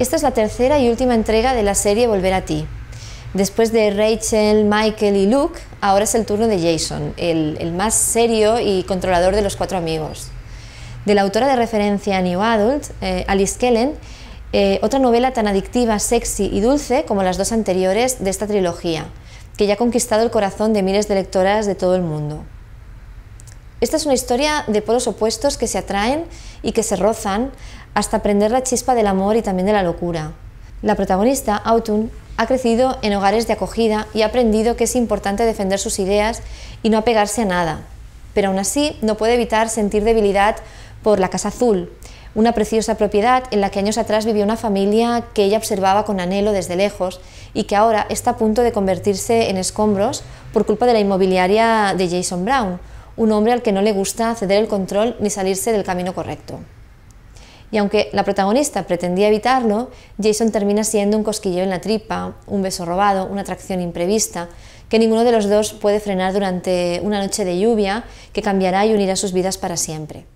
Esta es la tercera y última entrega de la serie Volver a ti. Después de Rachel, Michael y Luke, ahora es el turno de Jason, el, más serio y controlador de los cuatro amigos. De la autora de referencia New Adult, eh, Alice Kellen, eh, otra novela tan adictiva, sexy y dulce como las dos anteriores de esta trilogía, que ya ha conquistado el corazón de miles de lectoras de todo el mundo. Esta es una historia de polos opuestos que se atraen y que se rozan hasta prender la chispa del amor y también de la locura. La protagonista, Autumn, ha crecido en hogares de acogida y ha aprendido que es importante defender sus ideas y no apegarse a nada. Pero aún así no puede evitar sentir debilidad por la Casa Azul, una preciosa propiedad en la que años atrás vivió una familia que ella observaba con anhelo desde lejos y que ahora está a punto de convertirse en escombros por culpa de la inmobiliaria de Jason Brown, un hombre al que no le gusta ceder el control ni salirse del camino correcto. Y aunque la protagonista pretendía evitarlo, Jason termina siendo un cosquilleo en la tripa, un beso robado, una atracción imprevista, que ninguno de los dos puede frenar durante una noche de lluvia que cambiará y unirá sus vidas para siempre.